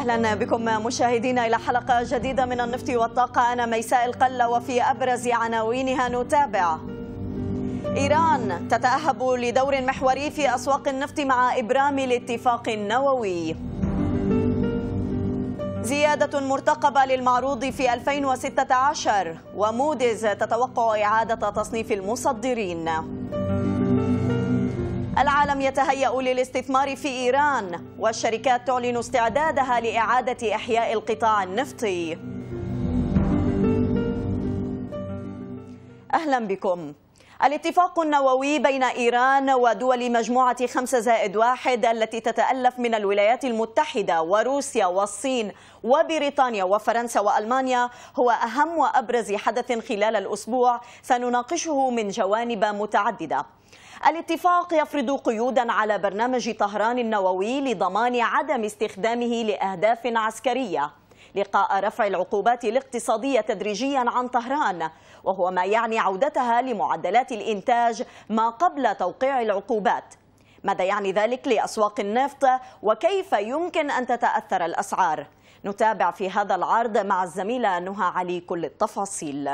أهلا بكم مشاهدينا إلى حلقة جديدة من النفط والطاقة أنا ميساء القلة وفي أبرز عناوينها نتابع إيران تتأهب لدور محوري في أسواق النفط مع إبرام الاتفاق النووي زيادة مرتقبة للمعروض في 2016 وموديز تتوقع إعادة تصنيف المصدرين العالم يتهيأ للاستثمار في إيران والشركات تعلن استعدادها لإعادة إحياء القطاع النفطي أهلا بكم الاتفاق النووي بين إيران ودول مجموعة خمسة زائد واحد التي تتألف من الولايات المتحدة وروسيا والصين وبريطانيا وفرنسا وألمانيا هو أهم وأبرز حدث خلال الأسبوع سنناقشه من جوانب متعددة الاتفاق يفرض قيودا على برنامج طهران النووي لضمان عدم استخدامه لأهداف عسكرية لقاء رفع العقوبات الاقتصادية تدريجيا عن طهران وهو ما يعني عودتها لمعدلات الإنتاج ما قبل توقيع العقوبات ماذا يعني ذلك لأسواق النفط وكيف يمكن أن تتأثر الأسعار نتابع في هذا العرض مع الزميلة نهى علي كل التفاصيل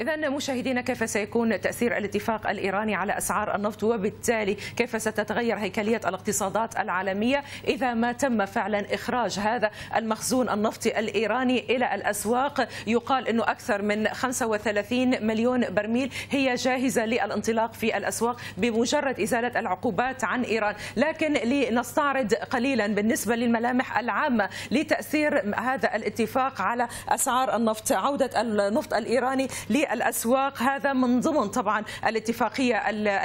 إذا مشاهدينا كيف سيكون تأثير الاتفاق الإيراني على أسعار النفط وبالتالي كيف ستتغير هيكلية الاقتصادات العالمية إذا ما تم فعلا إخراج هذا المخزون النفطي الإيراني إلى الأسواق يقال أنه أكثر من 35 مليون برميل هي جاهزة للانطلاق في الأسواق بمجرد إزالة العقوبات عن إيران لكن لنستعرض قليلا بالنسبة للملامح العامة لتأثير هذا الاتفاق على أسعار النفط عودة النفط الإيراني الأسواق هذا من ضمن طبعا الاتفاقية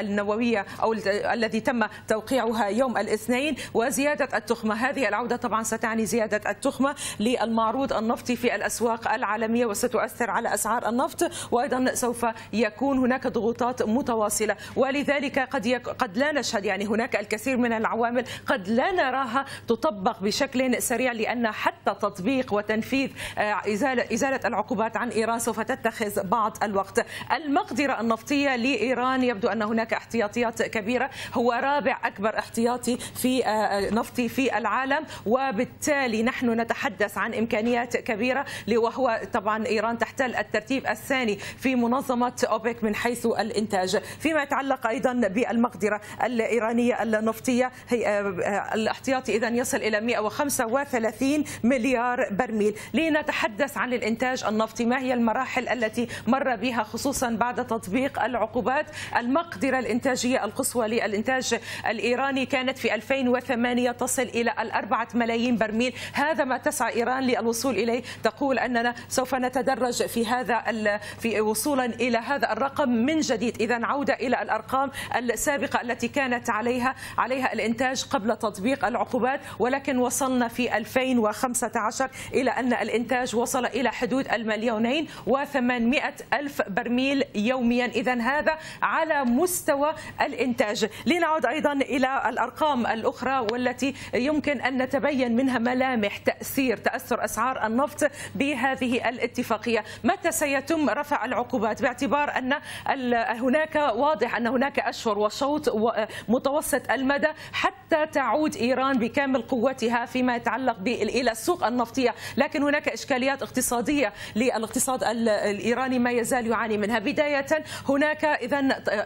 النووية أو الذي تم توقيعها يوم الاثنين وزيادة التخمة هذه العودة طبعا ستعني زيادة التخمة للمعروض النفطي في الأسواق العالمية وستؤثر على أسعار النفط وأيضا سوف يكون هناك ضغوطات متواصلة ولذلك قد يك... قد لا نشهد يعني هناك الكثير من العوامل قد لا نراها تطبق بشكل سريع لأن حتى تطبيق وتنفيذ آه، إزالة إزالة العقوبات عن إيران سوف تتخذ بعض الوقت المقدرة النفطية لإيران يبدو أن هناك احتياطيات كبيرة هو رابع أكبر احتياطي في آه، آه، نفطي في العالم وبالتالي نحن نتحدث عن إمكانيات كبيرة وهو طبعا إيران تحتل الترتيب الثاني في منظمة أوبك من حيث الإنتاج فيما يتعلق أيضا بالمقدرة الإيرانية النفطية هي آه، الاحتياطي إذا يصل إلى 135 مليار برميل لنتحدث عن الإنتاج النفطي ما هي المراحل التي مر مر بها خصوصا بعد تطبيق العقوبات المقدرة الإنتاجية القصوى للإنتاج الإيراني كانت في 2008 تصل إلى الأربعة ملايين برميل هذا ما تسعى إيران للوصول إليه تقول أننا سوف نتدرج في هذا في وصولا إلى هذا الرقم من جديد إذا عودة إلى الأرقام السابقة التي كانت عليها عليها الإنتاج قبل تطبيق العقوبات ولكن وصلنا في 2015 إلى أن الإنتاج وصل إلى حدود المليونين و800 ألف برميل يوميا إذا هذا على مستوى الإنتاج لنعود أيضا إلى الأرقام الأخرى والتي يمكن أن نتبين منها ملامح تأثير تأثر أسعار النفط بهذه الاتفاقية متى سيتم رفع العقوبات باعتبار أن هناك واضح أن هناك أشهر وشوط متوسط المدى حتى تعود إيران بكامل قوتها فيما يتعلق إلى السوق النفطية لكن هناك إشكاليات اقتصادية للاقتصاد الإيراني ما يزال يعاني منها بداية هناك إذا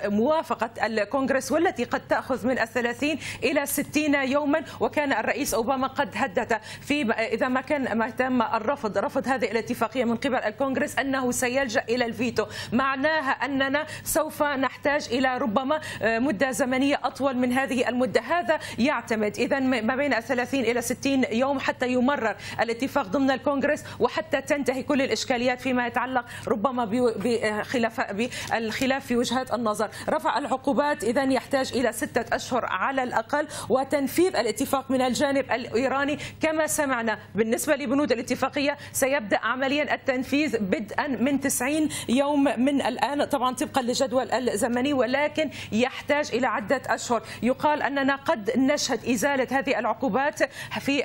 موافقة الكونغرس والتي قد تأخذ من الثلاثين إلى ستين يوما وكان الرئيس أوباما قد هدد في إذا ما كان ما تم الرفض رفض هذه الاتفاقية من قبل الكونغرس أنه سيلجأ إلى الفيتو معناها أننا سوف نحتاج إلى ربما آه، مدة زمنية أطول من هذه المدة هذا يعتمد إذا ما بين 30 إلى 60 يوم حتى يمرر الاتفاق ضمن الكونغرس وحتى تنتهي كل الإشكاليات فيما يتعلق ربما بالخلاف في وجهات النظر رفع العقوبات إذا يحتاج إلى ستة أشهر على الأقل وتنفيذ الاتفاق من الجانب الإيراني كما سمعنا بالنسبة لبنود الاتفاقية سيبدأ عمليا التنفيذ بدءا من 90 يوم من الآن طبعا طبقا للجدول الزمني ولكن يحتاج إلى عدة أشهر يقال أننا قد نشهد إزالة هذه العقوبات في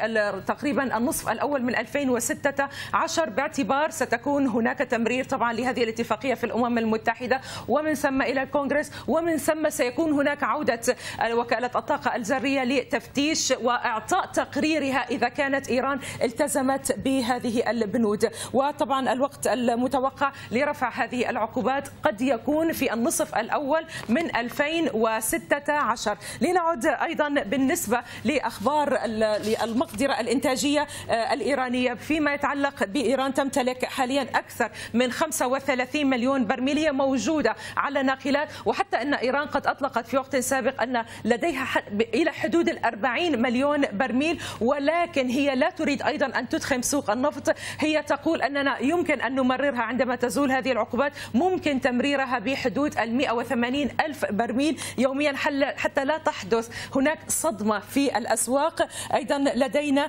تقريبا النصف الأول من 2016 باعتبار ستكون هناك تمرير طبعا لهذه الاتفاقية في الأمم المتحدة ومن ثم إلى الكونغرس ومن ثم سيكون هناك عودة وكالة الطاقة الذرية لتفتيش وإعطاء تقريرها إذا كانت إيران التزمت بهذه البنود وطبعا الوقت المتوقع لرفع هذه العقوبات قد يكون في النصف الأول من 2016 لنعد أيضا بالنسبة لأخبار المقدرة الإنتاجية آه، الإيرانية فيما يتعلق بإيران تمتلك حاليا أكثر من 35 30 مليون برميل هي موجودة على ناقلات وحتى أن إيران قد أطلقت في وقت سابق أن لديها إلى حدود ال 40 مليون برميل ولكن هي لا تريد أيضا أن تدخم سوق النفط هي تقول أننا يمكن أن نمررها عندما تزول هذه العقوبات ممكن تمريرها بحدود ال 180 ألف برميل يوميا حتى لا تحدث هناك صدمة في الأسواق أيضا لدينا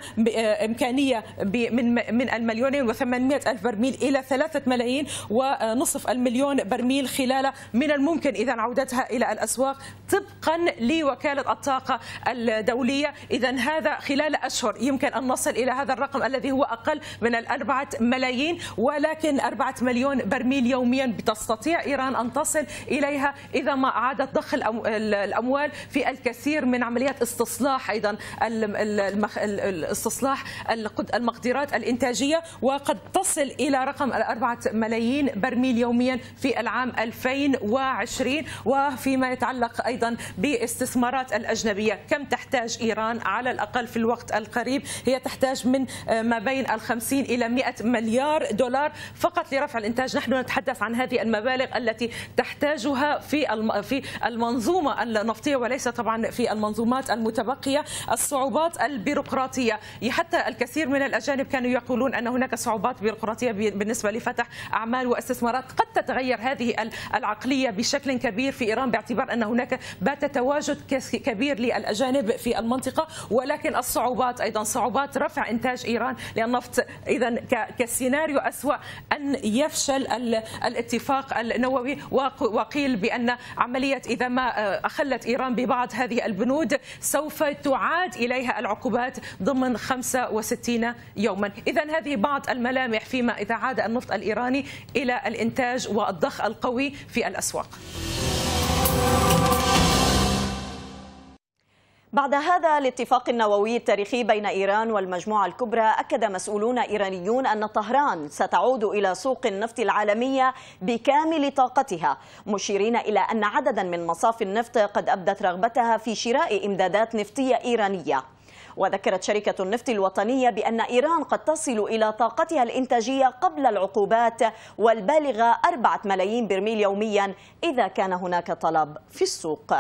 إمكانية من من المليونين و800 ألف برميل إلى 3 ملايين و ونصف المليون برميل خلال من الممكن إذا عودتها إلى الأسواق طبقا لوكالة الطاقة الدولية إذا هذا خلال أشهر يمكن أن نصل إلى هذا الرقم الذي هو أقل من الأربعة ملايين ولكن أربعة مليون برميل يوميا تستطيع إيران أن تصل إليها إذا ما أعادت ضخ الأموال في الكثير من عمليات استصلاح أيضا استصلاح المقدرات الإنتاجية وقد تصل إلى رقم الأربعة ملايين برميل يوميا في العام 2020 وفيما يتعلق أيضا باستثمارات الأجنبية كم تحتاج إيران على الأقل في الوقت القريب هي تحتاج من آه، ما بين ال 50 إلى 100 مليار دولار فقط لرفع الإنتاج نحن نتحدث عن هذه المبالغ التي تحتاجها في في المنظومة النفطية وليس طبعا في المنظومات المتبقية الصعوبات البيروقراطية حتى الكثير من الأجانب كانوا يقولون أن هناك صعوبات بيروقراطية بالنسبة لفتح أعمال وأسس الاستثمارات قد تتغير هذه العقلية بشكل كبير في إيران باعتبار أن هناك بات تواجد كبير للأجانب في المنطقة ولكن الصعوبات أيضا صعوبات رفع إنتاج إيران للنفط إذا كسيناريو أسوأ أن يفشل الاتفاق النووي وقيل بأن عملية إذا ما آه، أخلت إيران ببعض هذه البنود سوف تعاد إليها العقوبات ضمن 65 يوما إذا هذه بعض الملامح فيما إذا عاد النفط الإيراني إلى الإنتاج والضخ القوي في الأسواق بعد هذا الاتفاق النووي التاريخي بين إيران والمجموعة الكبرى أكد مسؤولون إيرانيون أن طهران ستعود إلى سوق النفط العالمية بكامل طاقتها مشيرين إلى أن عددا من مصافي النفط قد أبدت رغبتها في شراء إمدادات نفطية إيرانية وذكرت شركة النفط الوطنية بأن إيران قد تصل إلى طاقتها الإنتاجية قبل العقوبات والبالغة 4 ملايين برميل يوميا إذا كان هناك طلب في السوق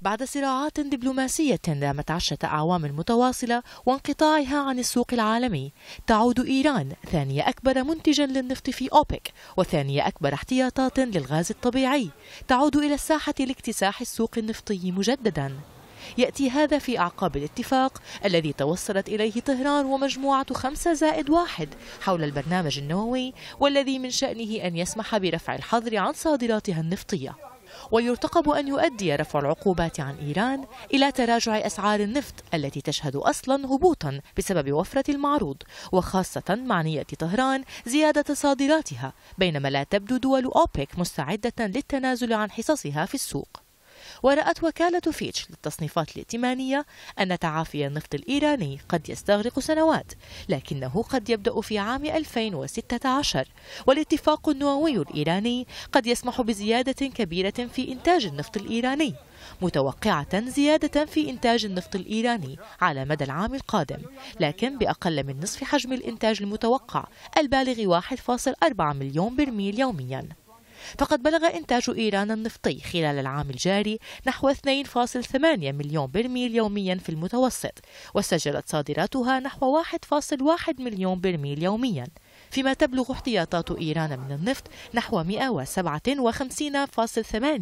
بعد صراعات دبلوماسية دامت عشرة أعوام متواصلة وانقطاعها عن السوق العالمي تعود إيران ثاني أكبر منتجا للنفط في أوبك وثاني أكبر احتياطات للغاز الطبيعي تعود إلى الساحة لاكتساح السوق النفطي مجددا يأتي هذا في أعقاب الاتفاق الذي توصلت إليه طهران ومجموعة خمسة زائد واحد حول البرنامج النووي والذي من شأنه أن يسمح برفع الحظر عن صادراتها النفطية ويرتقب أن يؤدي رفع العقوبات عن إيران إلى تراجع أسعار النفط التي تشهد أصلا هبوطا بسبب وفرة المعروض وخاصة مع نية طهران زيادة صادراتها بينما لا تبدو دول أوبك مستعدة للتنازل عن حصصها في السوق ورأت وكالة فيتش للتصنيفات الائتمانية أن تعافي النفط الإيراني قد يستغرق سنوات لكنه قد يبدأ في عام 2016 والاتفاق النووي الإيراني قد يسمح بزيادة كبيرة في إنتاج النفط الإيراني متوقعة زيادة في إنتاج النفط الإيراني على مدى العام القادم لكن بأقل من نصف حجم الإنتاج المتوقع البالغ 1.4 مليون برميل يومياً فقد بلغ إنتاج إيران النفطي خلال العام الجاري نحو 2.8 مليون برميل يوميا في المتوسط وسجلت صادراتها نحو 1.1 مليون برميل يوميا فيما تبلغ احتياطات إيران من النفط نحو 157.8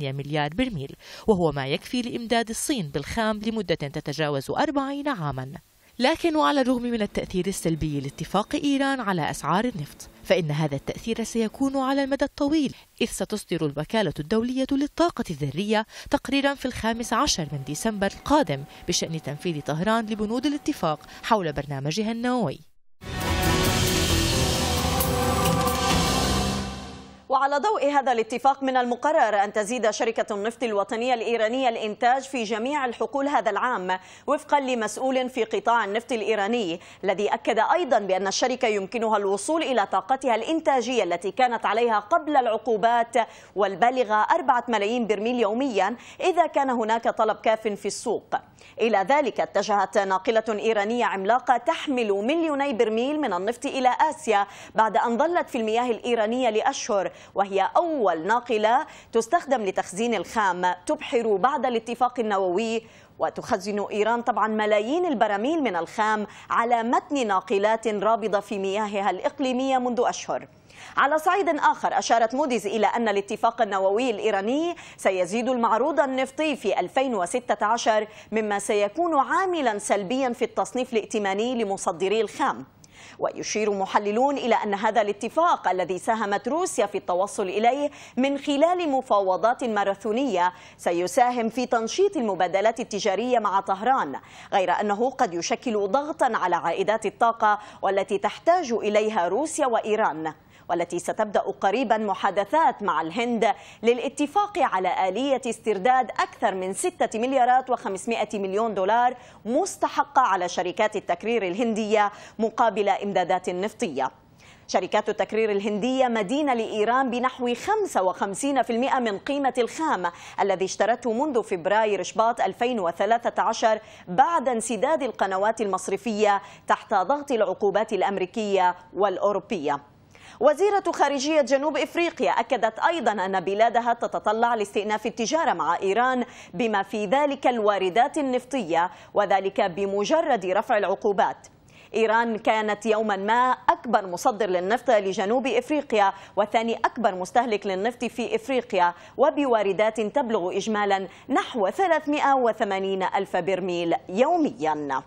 مليار برميل وهو ما يكفي لإمداد الصين بالخام لمدة تتجاوز 40 عاما لكن وعلى الرغم من التأثير السلبي لاتفاق إيران على أسعار النفط فإن هذا التأثير سيكون على المدى الطويل إذ ستصدر الوكالة الدولية للطاقة الذرية تقريرا في الخامس عشر من ديسمبر القادم بشأن تنفيذ طهران لبنود الاتفاق حول برنامجها النووي وعلى ضوء هذا الاتفاق من المقرر أن تزيد شركة النفط الوطنية الإيرانية الإنتاج في جميع الحقول هذا العام وفقا لمسؤول في قطاع النفط الإيراني الذي أكد أيضا بأن الشركة يمكنها الوصول إلى طاقتها الإنتاجية التي كانت عليها قبل العقوبات والبالغة 4 ملايين برميل يوميا إذا كان هناك طلب كاف في السوق إلى ذلك اتجهت ناقلة إيرانية عملاقة تحمل مليوني برميل من النفط إلى آسيا بعد أن ظلت في المياه الإيرانية لأشهر وهي أول ناقلة تستخدم لتخزين الخام تبحر بعد الاتفاق النووي وتخزن إيران طبعا ملايين البراميل من الخام على متن ناقلات رابضة في مياهها الإقليمية منذ أشهر على صعيد آخر أشارت موديز إلى أن الاتفاق النووي الإيراني سيزيد المعروض النفطي في 2016 مما سيكون عاملا سلبيا في التصنيف الائتماني لمصدري الخام ويشير محللون إلى أن هذا الاتفاق الذي ساهمت روسيا في التوصل إليه من خلال مفاوضات ماراثونية سيساهم في تنشيط المبادلات التجارية مع طهران غير أنه قد يشكل ضغطا على عائدات الطاقة والتي تحتاج إليها روسيا وإيران والتي ستبدأ قريبا محادثات مع الهند للاتفاق على آلية استرداد أكثر من 6 مليارات و500 مليون دولار مستحقة على شركات التكرير الهندية مقابل إمدادات نفطية شركات التكرير الهندية مدينة لإيران بنحو 55% من قيمة الخام الذي اشترته منذ فبراير شباط 2013 بعد انسداد القنوات المصرفية تحت ضغط العقوبات الأمريكية والأوروبية وزيرة خارجية جنوب إفريقيا أكدت أيضا أن بلادها تتطلع لاستئناف التجارة مع إيران بما في ذلك الواردات النفطية وذلك بمجرد رفع العقوبات إيران كانت يوما ما أكبر مصدر للنفط لجنوب إفريقيا وثاني أكبر مستهلك للنفط في إفريقيا وبواردات تبلغ إجمالا نحو 380 ألف برميل يومياً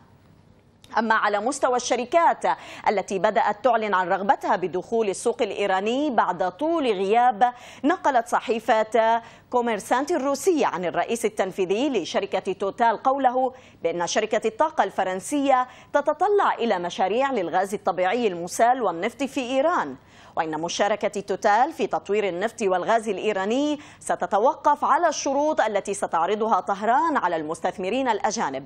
أما على مستوى الشركات التي بدأت تعلن عن رغبتها بدخول السوق الإيراني بعد طول غياب نقلت صحيفة كوميرسانت الروسية عن الرئيس التنفيذي لشركة توتال قوله بأن شركة الطاقة الفرنسية تتطلع إلى مشاريع للغاز الطبيعي المسال والنفط في إيران وإن مشاركة توتال في تطوير النفط والغاز الإيراني ستتوقف على الشروط التي ستعرضها طهران على المستثمرين الأجانب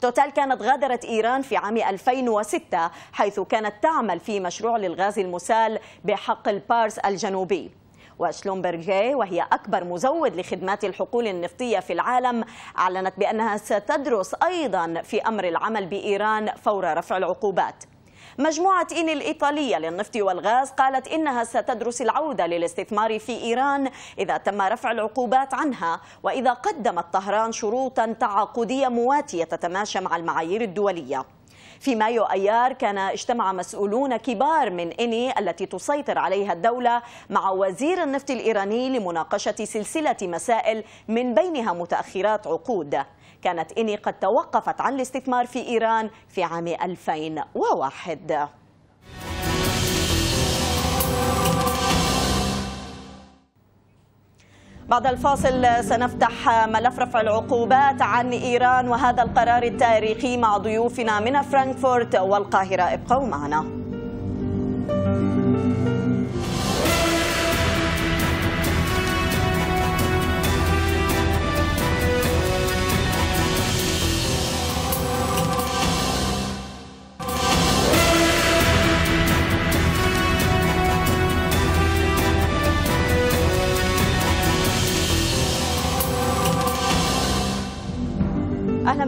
توتال كانت غادرت إيران في عام 2006 حيث كانت تعمل في مشروع للغاز المسال بحقل بارس الجنوبي وشلومبرجي وهي أكبر مزود لخدمات الحقول النفطية في العالم أعلنت بأنها ستدرس أيضا في أمر العمل بإيران فور رفع العقوبات مجموعة إن الإيطالية للنفط والغاز قالت إنها ستدرس العودة للاستثمار في إيران إذا تم رفع العقوبات عنها وإذا قدمت طهران شروطا تعاقدية مواتية تتماشى مع المعايير الدولية في مايو أيار كان اجتمع مسؤولون كبار من إني التي تسيطر عليها الدولة مع وزير النفط الإيراني لمناقشة سلسلة مسائل من بينها متأخرات عقود كانت إني قد توقفت عن الاستثمار في إيران في عام 2001 بعد الفاصل سنفتح ملف رفع العقوبات عن إيران وهذا القرار التاريخي مع ضيوفنا من فرانكفورت والقاهرة ابقوا معنا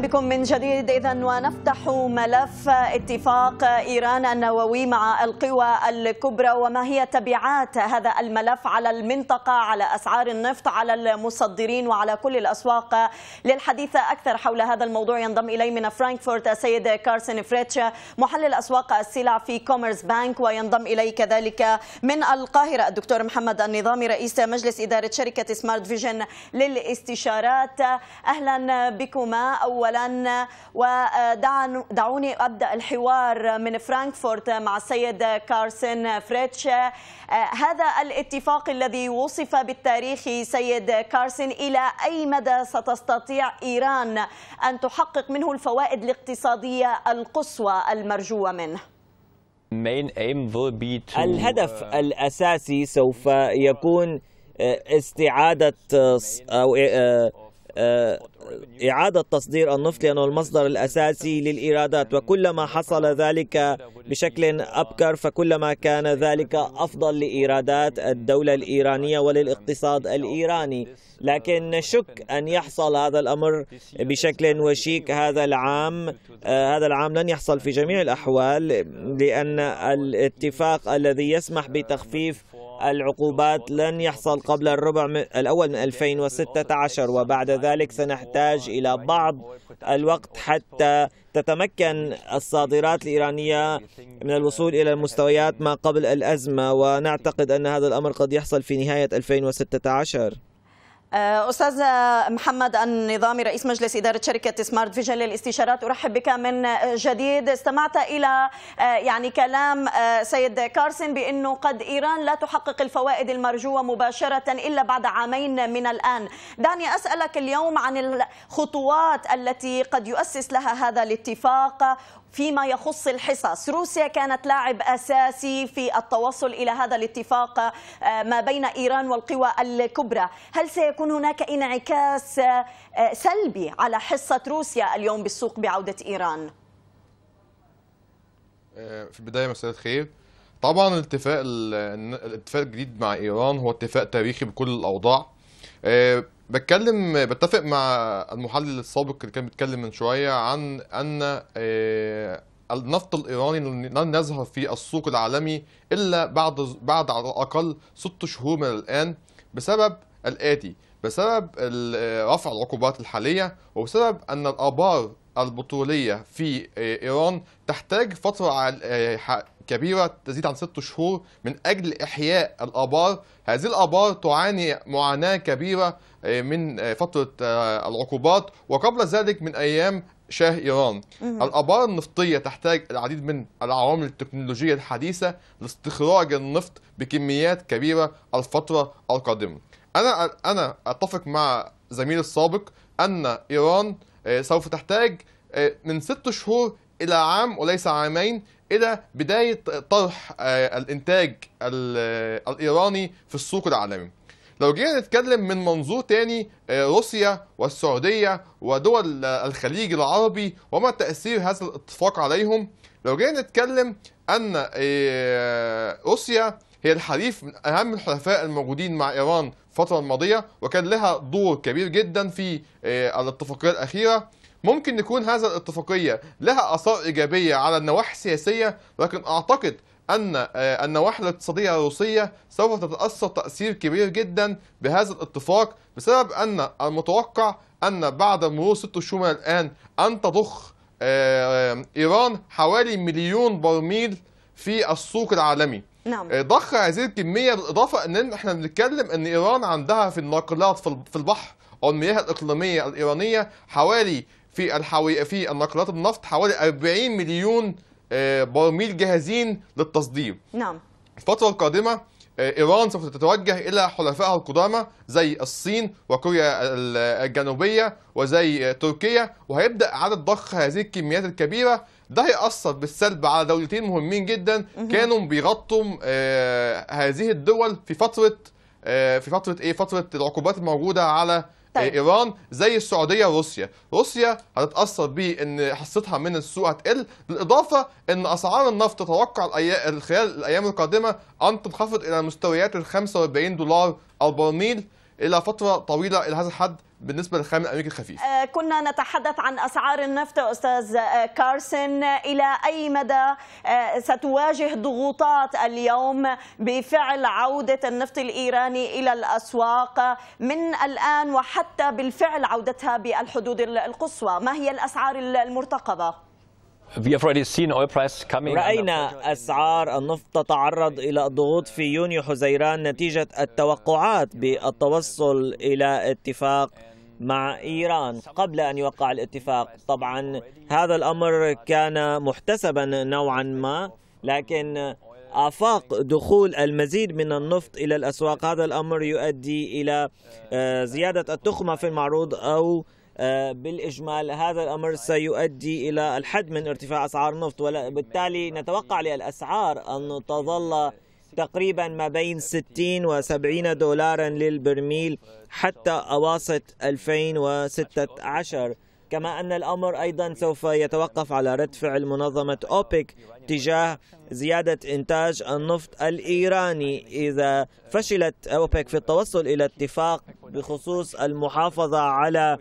بكم من جديد إذا ونفتح ملف اتفاق إيران النووي مع القوى الكبرى وما هي تبعات هذا الملف على المنطقة على أسعار النفط على المصدرين وعلى كل الأسواق للحديث أكثر حول هذا الموضوع ينضم إلي من فرانكفورت السيد كارسن فريتش محلل أسواق السلع في كوميرس بانك وينضم إلي كذلك من القاهرة الدكتور محمد النظامي رئيس مجلس إدارة شركة سمارت فيجن للاستشارات أهلا بكما اولا أولا ودعوني أبدأ الحوار من فرانكفورت مع السيد كارسن فريتش آه، هذا الاتفاق الذي وصف بالتاريخ سيد كارسن إلى أي مدى ستستطيع إيران أن تحقق منه الفوائد الاقتصادية القصوى المرجوة منه الهدف آه، الأساسي سوف يكون آه، استعادة أو آه، إعادة تصدير النفط لأنه المصدر الأساسي للإيرادات وكلما حصل ذلك بشكل أبكر فكلما كان ذلك أفضل لإيرادات الدولة الإيرانية وللاقتصاد الإيراني لكن نشك أن يحصل هذا الأمر بشكل وشيك هذا العام آه، هذا العام لن يحصل في جميع الأحوال لأن الاتفاق الذي يسمح بتخفيف العقوبات لن يحصل قبل الربع الأول من 2016 وبعد ذلك سنحتاج إلى بعض الوقت حتى تتمكن الصادرات الإيرانية من الوصول إلى المستويات ما قبل الأزمة ونعتقد أن هذا الأمر قد يحصل في نهاية 2016 آه، استاذ محمد النظامي رئيس مجلس اداره شركه سمارت فيجن للاستشارات ارحب بك من جديد استمعت الى آه، يعني كلام آه، سيد كارسن بانه قد ايران لا تحقق الفوائد المرجوه مباشره الا بعد عامين من الان دعني اسالك اليوم عن الخطوات التي قد يؤسس لها هذا الاتفاق فيما يخص الحصص روسيا كانت لاعب أساسي في التوصل إلى هذا الاتفاق ما بين إيران والقوى الكبرى هل سيكون يكون هناك انعكاس آه، سلبي على حصة روسيا اليوم بالسوق بعودة إيران؟ آه، في البداية مساء الخير طبعا الاتفاق الاتفاق الجديد مع إيران هو اتفاق تاريخي بكل الأوضاع آه، بتكلم بتفق مع المحلل السابق اللي كان بيتكلم من شوية عن أن النفط الايراني لن يظهر في السوق العالمي الا بعد بعد على الاقل ست شهور من الان بسبب الاتي بسبب رفع العقوبات الحالية وبسبب أن الآبار البطولية في إيران تحتاج فترة إيه، كبيرة تزيد عن ست شهور من أجل إحياء الآبار هذه الآبار تعاني معاناة كبيرة إيه، من فترة آه، العقوبات وقبل ذلك من أيام شاه إيران الآبار النفطية تحتاج العديد من العوامل التكنولوجية الحديثة لاستخراج النفط بكميات كبيرة الفترة القادمة انا انا اتفق مع زميلي السابق ان ايران آه، سوف تحتاج آه، من ست شهور الى عام وليس عامين الى بدايه طرح آه، الانتاج الايراني في السوق العالمي لو جينا نتكلم من منظور تاني روسيا والسعودية ودول الخليج العربي وما تأثير هذا الاتفاق عليهم لو جينا نتكلم أن روسيا هي الحليف من أهم الحلفاء الموجودين مع إيران الفترة الماضية وكان لها دور كبير جدا في آه، الاتفاقية الأخيرة ممكن يكون هذا الاتفاقية لها آثار إيجابية على النواحي السياسية لكن أعتقد أن آه، النواحي الاقتصادية الروسية سوف تتأثر تأثير كبير جدا بهذا الاتفاق بسبب أن المتوقع أن بعد مرور ست شهور من الآن أن تضخ آه، إيران حوالي مليون برميل في السوق العالمي نعم آه، ضخ هذه الكميه بالاضافه ان احنا بنتكلم ان ايران عندها في الناقلات في البحر او المياه الاقليميه الايرانيه حوالي في الحوي في الناقلات النفط حوالي 40 مليون آه، برميل جاهزين للتصدير. نعم. الفتره القادمه آه، ايران سوف تتوجه الى حلفائها القدامى زي الصين وكوريا الجنوبيه وزي تركيا وهيبدا عدد ضخ هذه الكميات الكبيره ده هيأثر بالسلب على دولتين مهمين جدا كانوا بيغطوا آه، هذه الدول في فتره آه، في فتره ايه فتره العقوبات الموجوده على آه، طيب. ايران زي السعوديه وروسيا روسيا هتتاثر بان حصتها من السوق هتقل بالاضافه ان اسعار النفط تتوقع خلال الايام القادمه ان تنخفض الى مستويات ال 45 دولار البرميل الى فتره طويله الى هذا الحد بالنسبه للخام الامريكي الخفيف آه، كنا نتحدث عن اسعار النفط استاذ آه، كارسن الى اي مدى آه، ستواجه ضغوطات اليوم بفعل عوده النفط الايراني الى الاسواق من الان وحتى بالفعل عودتها بالحدود القصوى ما هي الاسعار المرتقبه رأينا أسعار النفط تتعرض إلى الضغوط في يونيو حزيران نتيجة التوقعات بالتوصل إلى اتفاق مع إيران قبل أن يوقع الاتفاق طبعا هذا الأمر كان محتسبا نوعا ما لكن آفاق دخول المزيد من النفط إلى الأسواق هذا الأمر يؤدي إلى آه، زيادة التخمة في المعروض أو آه، بالإجمال هذا الأمر سيؤدي إلى الحد من ارتفاع أسعار النفط وبالتالي نتوقع للأسعار أن تظل تقريبا ما بين 60 و 70 دولارا للبرميل حتى أواسط 2016 كما أن الأمر أيضا سوف يتوقف على رد فعل منظمة أوبك تجاه زيادة إنتاج النفط الإيراني إذا فشلت أوبك في التوصل إلى اتفاق بخصوص المحافظة على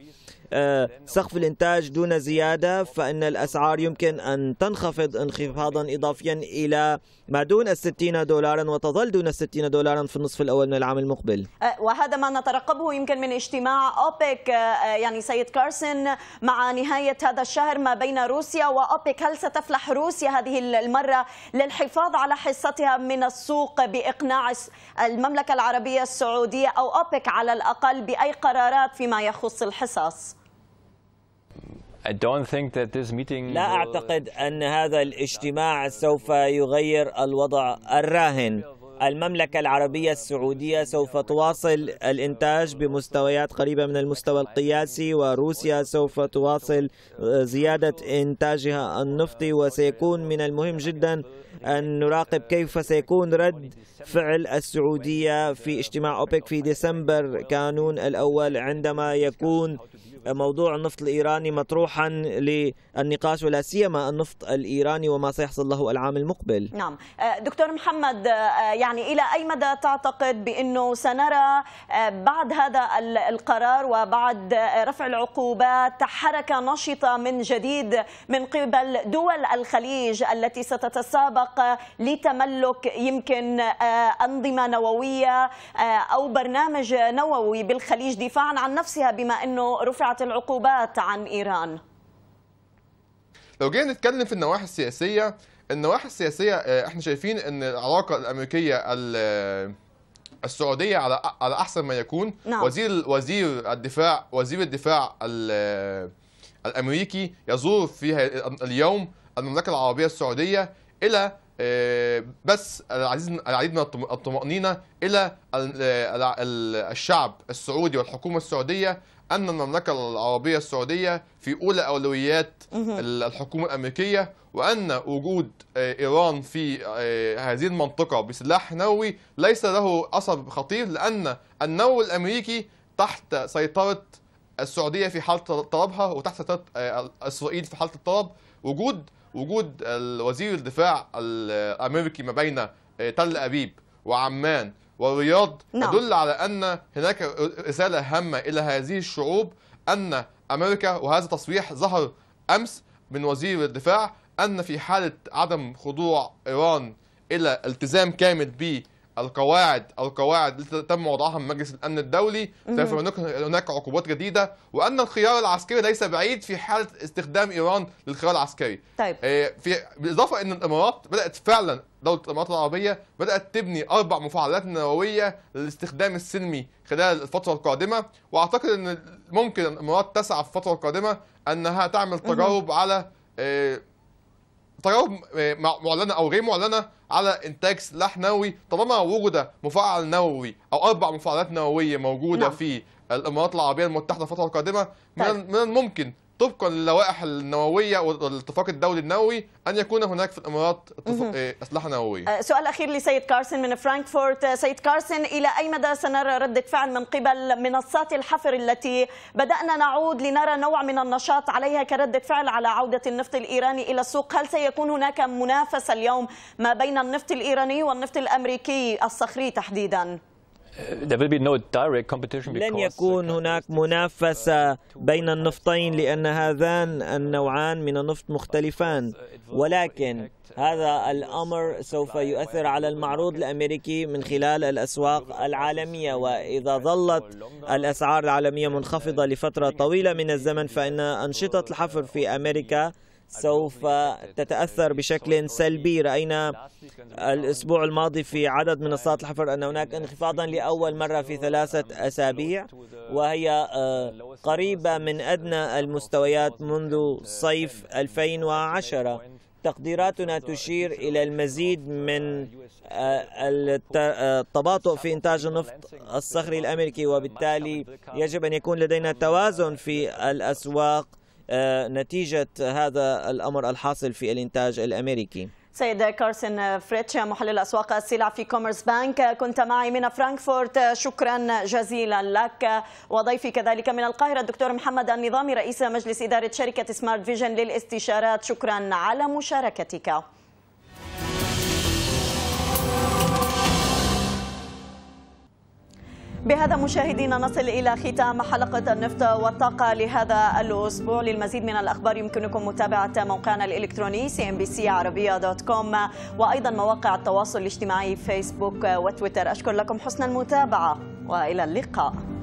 آه، سقف الإنتاج دون زيادة فإن الأسعار يمكن أن تنخفض انخفاضا إضافيا إلى ما دون الستين دولارا وتظل دون الستين دولارا في النصف الأول من العام المقبل آه، وهذا ما نترقبه يمكن من اجتماع أوبك آه، يعني سيد كارسن مع نهاية هذا الشهر ما بين روسيا وأوبك هل ستفلح روسيا هذه المرة للحفاظ على حصتها من السوق بإقناع المملكة العربية السعودية أو أوبك على الأقل بأي قرارات فيما يخص الحصص لا أعتقد أن هذا الاجتماع سوف يغير الوضع الراهن المملكة العربية السعودية سوف تواصل الإنتاج بمستويات قريبة من المستوى القياسي وروسيا سوف تواصل زيادة إنتاجها النفطي وسيكون من المهم جدا أن نراقب كيف سيكون رد فعل السعودية في اجتماع أوبك في ديسمبر كانون الأول عندما يكون أيوة. موضوع النفط الإيراني مطروحا للنقاش ولا سيما النفط الإيراني وما سيحصل له العام المقبل نعم آه، دكتور محمد آه، يعني إلى أي مدى تعتقد بأنه سنرى آه، بعد هذا القرار وبعد رفع العقوبات حركة نشطة من جديد من قبل دول الخليج التي ستتسابق لتملك يمكن أنظمة نووية أو برنامج نووي بالخليج دفاعا عن نفسها بما أنه رفع العقوبات عن إيران لو جينا نتكلم في النواحي السياسية النواحي السياسية آه، احنا شايفين ان العلاقة الأمريكية آه، السعودية على على أحسن ما يكون نعم. وزير وزير الدفاع وزير الدفاع آه، الأمريكي يزور في اليوم المملكة العربية السعودية إلى آه، بس العديد من الطمأنينة إلى الشعب السعودي والحكومة السعودية أن المملكة العربية السعودية في أولى أولويات الحكومة الأمريكية وأن وجود آه، إيران في آه، هذه المنطقة بسلاح نووي ليس له أثر خطير لأن النووي الأمريكي تحت سيطرة السعوديه في حاله طلبها وتحت سيطره آه، اسرائيل في حاله الطلب وجود وجود وزير الدفاع الامريكي ما بين آه، تل ابيب وعمان والرياض نعم. يدل على ان هناك رساله هامه الى هذه الشعوب ان امريكا وهذا تصريح ظهر امس من وزير الدفاع ان في حاله عدم خضوع ايران الى التزام كامل القواعد القواعد التي تم وضعها من مجلس الامن الدولي سوف هناك عقوبات جديده وان الخيار العسكري ليس بعيد في حاله استخدام ايران للخيار العسكري طيب آه، في بالاضافه ان الامارات بدات فعلا دوله الامارات العربيه بدات تبني اربع مفاعلات نوويه للاستخدام السلمي خلال الفتره القادمه واعتقد ان ممكن الامارات تسعى في الفتره القادمه انها تعمل تجارب على آه، تجارب طيب، آه، معلنه او غير معلنه على انتاج سلاح نووي طالما وجد مفاعل نووي او اربع مفاعلات نوويه موجوده نعم. في الامارات العربيه المتحده الفتره القادمه طيب. من الممكن طبقا للوائح النوويه والاتفاق الدولي النووي ان يكون هناك في الامارات اسلحه إيه، نوويه. أه، سؤال اخير لسيد كارسن من فرانكفورت، أه، سيد كارسن الى اي مدى سنرى رده فعل من قبل منصات الحفر التي بدانا نعود لنرى نوع من النشاط عليها كرده فعل على عوده النفط الايراني الى السوق، هل سيكون هناك منافسه اليوم ما بين النفط الايراني والنفط الامريكي الصخري تحديدا؟ لن uh, يكون هناك منافسة بين النفطين لأن هذان النوعان من النفط مختلفان uh, ولكن هذا الأمر سوف يؤثر على المعروض الأمريكي من خلال الأسواق العالمية وإذا ظلت الأسعار العالمية منخفضة لفترة طويلة من الزمن فإن أنشطة الحفر في أمريكا سوف تتأثر بشكل سلبي رأينا الأسبوع الماضي في عدد منصات الحفر أن هناك انخفاضا لأول مرة في ثلاثة أسابيع وهي آه، قريبة من أدنى المستويات منذ صيف 2010 تقديراتنا تشير إلى المزيد من آه، التباطؤ آه، في إنتاج النفط الصخري الأمريكي وبالتالي يجب أن يكون لدينا توازن في الأسواق آه، نتيجة هذا الأمر الحاصل في الإنتاج الأمريكي سيد كارسن فريتش محلل أسواق السلع في كوميرس بانك كنت معي من فرانكفورت شكرا جزيلا لك وضيفي كذلك من القاهرة الدكتور محمد النظامي رئيس مجلس إدارة شركة سمارت فيجن للاستشارات شكرا على مشاركتك بهذا مشاهدينا نصل إلى ختام حلقة النفط والطاقة لهذا الأسبوع للمزيد من الأخبار يمكنكم متابعة موقعنا الإلكتروني cnbcarabia.com وأيضا مواقع التواصل الاجتماعي فيسبوك وتويتر أشكر لكم حسن المتابعة وإلى اللقاء